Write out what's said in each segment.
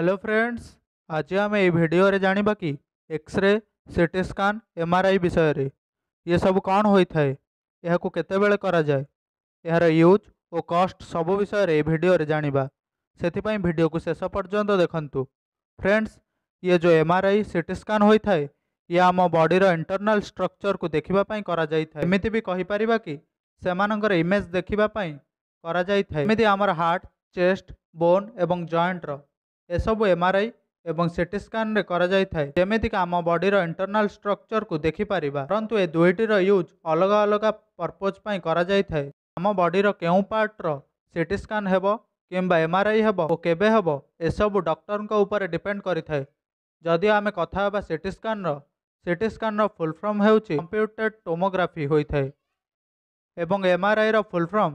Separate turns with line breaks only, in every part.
hello friends आज आम यीडियो जानवा कि एक्सरे सीटी स्कान एम आर आई विषय ये सब कौन होते बारे यार यूज और कस्ट सब विषय ये भिडियो जाणवा से भिड को शेष पर्यटन देखु फ्रेंड्स ये जो एम आर आई सीटी स्कान होता है ये आम बडी इंटरनाल स्ट्रक्चर को देखापी करमती भी कहीपर कि इमेज देखापी करमी आमर हार्ट चेस्ट बोन और जयंटर ଏସବୁ ଏମ୍ ଆର୍ ଆଇ ଏବଂ ସିଟି ସ୍କାନ୍ରେ କରାଯାଇଥାଏ ଯେମିତିକି ଆମ ବଡ଼ିର ଇଣ୍ଟର୍ନାଲ୍ ଷ୍ଟ୍ରକ୍ଚର୍କୁ ଦେଖିପାରିବା ପରନ୍ତୁ ଏ ଦୁଇଟିର ୟୁଜ୍ ଅଲଗା ଅଲଗା ପର୍ପୋଜ୍ ପାଇଁ କରାଯାଇଥାଏ ଆମ ବଡ଼ିର କେଉଁ ପାର୍ଟର ସିଟି ସ୍କାନ୍ ହେବ କିମ୍ବା ଏମ୍ ଆର୍ ଆଇ ହେବ ଓ କେବେ ହେବ ଏସବୁ ଡକ୍ଟରଙ୍କ ଉପରେ ଡିପେଣ୍ଡ କରିଥାଏ ଯଦିଓ ଆମେ କଥା ହେବା ସିଟି ସ୍କାନ୍ର ସିଟି ସ୍କାନ୍ର ଫୁଲ୍ ଫର୍ମ ହେଉଛି କମ୍ପ୍ୟୁଟେଡ୍ ଟୋମୋଗ୍ରାଫି ହୋଇଥାଏ ଏବଂ ଏମ୍ ଆର୍ ଆଇର full form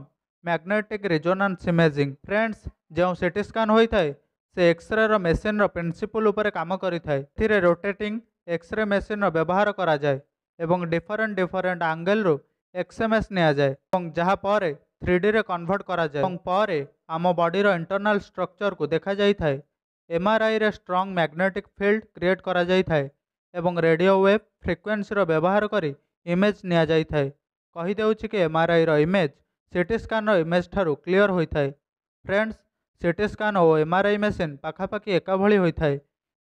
magnetic resonance imaging friends ଯେଉଁ ସିଟି ସ୍କାନ୍ ହୋଇଥାଏ ସେ ଏକ୍ସରେର ମେସିନ୍ର ପ୍ରିନ୍ସିପୁଲ୍ ଉପରେ କାମ କରିଥାଏ ଏଥିରେ ରୋଟେଟିଂ ଏକ୍ସରେ ମେସିନ୍ର ବ୍ୟବହାର କରାଯାଏ ଏବଂ ଡିଫରେଣ୍ଟ ଡିଫରେଣ୍ଟ ଆଙ୍ଗେଲରୁ ଏକ୍ସଏମ୍ଏସ୍ ନିଆଯାଏ ଏବଂ ଯାହା ପରେ ଥ୍ରୀ ଡିରେ କନଭର୍ଟ କରାଯାଏ ଏବଂ ପରେ ଆମ ବଡ଼ିର ଇଣ୍ଟରନାଲ୍ ଷ୍ଟ୍ରକ୍ଚରକୁ ଦେଖାଯାଇଥାଏ ଏମ୍ଆର୍ଆଇରେ ଷ୍ଟ୍ରଙ୍ଗ ମ୍ୟାଗ୍ନେଟିକ୍ ଫିଲ୍ଡ କ୍ରିଏଟ୍ କରାଯାଇଥାଏ ଏବଂ ରେଡ଼ିଓ ୱେଭ୍ ଫ୍ରିକ୍ୱେନ୍ସିର ବ୍ୟବହାର କରି ଇମେଜ୍ ନିଆଯାଇଥାଏ କହିଦେଉଛି କି ଏମ୍ଆର୍ଆଇର ଇମେଜ୍ ସିଟି ସ୍କାନ୍ର ଇମେଜ୍ ଠାରୁ କ୍ଲିଅର୍ ହୋଇଥାଏ ଫ୍ରେଣ୍ଡସ୍ ସିଟି ସ୍କାନ୍ ଓ ଏମ୍ ଆର୍ ଆଇ ମେସିନ୍ ପାଖାପାଖି ଏକାଭଳି ହୋଇଥାଏ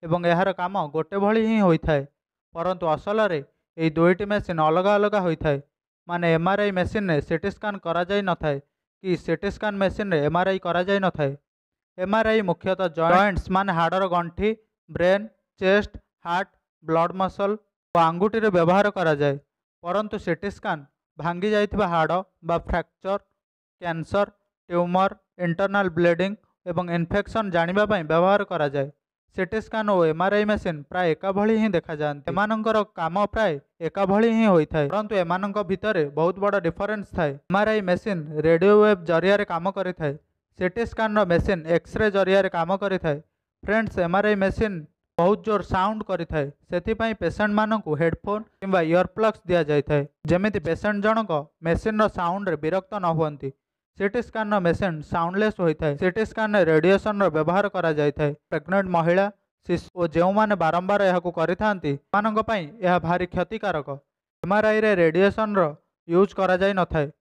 ଏବଂ ଏହାର କାମ ଗୋଟେ ଭଳି ହିଁ ହୋଇଥାଏ ପରନ୍ତୁ ଅସଲରେ ଏହି ଦୁଇଟି ମେସିନ୍ ଅଲଗା ଅଲଗା ହୋଇଥାଏ ମାନେ ଏମ୍ ଆର୍ ଆଇ ମେସିନ୍ରେ ସିଟି ସ୍କାନ୍ କରାଯାଇ ନଥାଏ କି ସିଟି ସ୍କାନ୍ ମେସିନ୍ରେ ଏମ୍ ଆର୍ ଆଇ କରାଯାଇ ନଥାଏ ଏମ୍ ଆର୍ ଆଇ ମୁଖ୍ୟତଃ ଜଏଣ୍ଟସ୍ ମାନେ ହାଡ଼ର ଗଣ୍ଠି brain chest heart blood muscle ଓ ଆଙ୍ଗୁଠିରେ ବ୍ୟବହାର କରାଯାଏ ପରନ୍ତୁ ସିଟି ସ୍କାନ୍ ଭାଙ୍ଗି ଯାଇଥିବା ହାଡ଼ ବା fracture cancer tumour internal bleeding এবং ইনফেকশন জাঁয়া ব্যবহার করা যায় সিটি স্কান ও এমআরআই মেসিন প্রায় একাভি হি দেখা যাতে এমানকর কাম প্রায় একাভি হি হয়ে থাকে পরন্তু এমানক ভিতরে বহুত বড় ডিফরেন্স থাকে এমআরআই মেসিন রেডিও ওয়েভ জরিয়ারে কাম করে থাকে সিটি স্কানর মেসিন এক্সরে জরিয়ারে কাম করে থাকে ফ্রেন্ডস এমআরআই মেসিন ବହୁତ ଜୋର ସାଉଣ୍ଡ କରିଥାଏ ସେଥିପାଇଁ ପେସେଣ୍ଟମାନଙ୍କୁ ହେଡ଼ଫୋନ୍ କିମ୍ବା ଇୟରପ୍ଲଗ୍ସ ଦିଆଯାଇଥାଏ ଯେମିତି ପେସେଣ୍ଟ ଜଣକ ମେସିନ୍ର ସାଉଣ୍ଡରେ ବିରକ୍ତ ନ ହୁଅନ୍ତି ସିଟି ସ୍କାନର ମେସିନ୍ ସାଉଣ୍ଡଲେସ୍ ହୋଇଥାଏ ସିଟି ସ୍କାନରେ ରେଡିଏସନ୍ର ବ୍ୟବହାର କରାଯାଇଥାଏ ପ୍ରେଗନେଣ୍ଟ ମହିଳା ଶିଶୁ ଓ ଯେଉଁମାନେ ବାରମ୍ବାର ଏହାକୁ କରିଥାନ୍ତି ସେମାନଙ୍କ ପାଇଁ ଏହା ଭାରି କ୍ଷତିକାରକ ଏମ୍ଆର୍ଆଇରେ ରେଡିଏସନ୍ର ୟୁଜ୍ କରାଯାଇନଥାଏ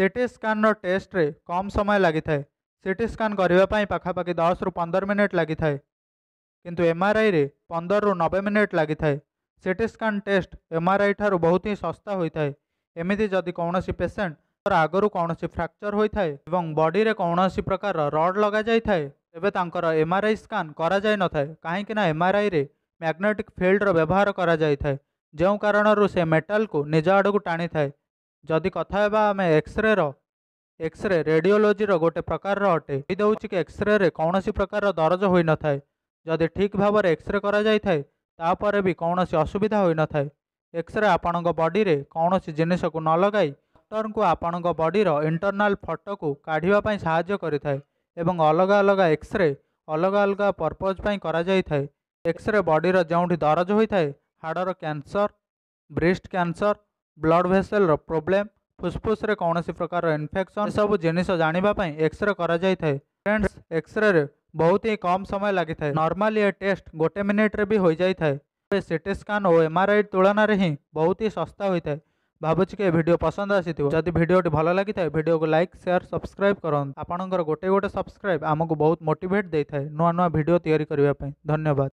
ସିଟି ସ୍କାନର ଟେଷ୍ଟରେ କମ୍ ସମୟ ଲାଗିଥାଏ ସିଟି ସ୍କାନ୍ କରିବା ପାଇଁ ପାଖାପାଖି ଦଶରୁ ପନ୍ଦର ମିନିଟ୍ ଲାଗିଥାଏ କିନ୍ତୁ ଏମ୍ଆର୍ଆଇରେ ପନ୍ଦରରୁ ନବେ ମିନିଟ୍ ଲାଗିଥାଏ ସିଟି ସ୍କାନ୍ ଟେଷ୍ଟ ଏମ୍ଆର୍ଆଇ ଠାରୁ ବହୁତ ହିଁ ଶସ୍ତା ହୋଇଥାଏ ଏମିତି ଯଦି କୌଣସି ପେସେଣ୍ଟ ତାଙ୍କର ଆଗରୁ କୌଣସି ଫ୍ରାକ୍ଚର ହୋଇଥାଏ ଏବଂ ବଡିରେ କୌଣସି ପ୍ରକାର ରଡ୍ ଲଗାଯାଇଥାଏ ତେବେ ତାଙ୍କର ଏମ୍ଆର୍ଆଇ ସ୍କାନ୍ କରାଯାଇନଥାଏ କାହିଁକି ନା ଏମ୍ଆର୍ଆଇରେ ମ୍ୟାଗ୍ନେଟିକ୍ ଫିଲ୍ଡର ବ୍ୟବହାର କରାଯାଇଥାଏ ଯେଉଁ କାରଣରୁ ସେ ମେଟାଲକୁ ନିଜ ଆଡ଼କୁ ଟାଣିଥାଏ ଯଦି କଥା ହେବା ଆମେ ଏକ୍ସରେର ଏକ୍ସରେ ରେଡିଓଲୋଜିର ଗୋଟିଏ ପ୍ରକାରର ଅଟେ ଦେଉଛି କି ଏକ୍ସରେରେ କୌଣସି ପ୍ରକାରର ଦରଜ ହୋଇନଥାଏ ଯଦି ଠିକ୍ ଭାବରେ ଏକ୍ସରେ କରାଯାଇଥାଏ ତାପରେ ବି କୌଣସି ଅସୁବିଧା ହୋଇନଥାଏ ଏକ୍ସରେ ଆପଣଙ୍କ ବଡିରେ କୌଣସି ଜିନିଷକୁ ନ ଲଗାଇ डक्टर को आपण बडीर इंटरनाल फटो को काढ़ापी सां अलग अलग एक्सरे अलग अलग पर्पज पर एक्सरे बडीर जो दरज होता है हाड़र cancer breast cancer blood vessel problem फुसफुस कौन सी प्रकार इनफेक्शन सब जिन जानवापी एक्सरे कराए फ्रेंड्स एक्सरे बहुत ही कम समय लगी था नर्माली ए टेस्ट गोटे मिनिट्रे भी हो जाए सीटी स्कान और आई तुलन ही बहुत ही शस्ता होता है भावुचि कि भिडियो पसंद आदि भिडियो भल लगी है भिडियो को लाइक सेयार सब्सक्राइब करोटे गोटे, गोटे सब्सक्राइब आमको बहुत मोटेट देता है नुआ नुआ भिड तैयारी करने धन्यवाद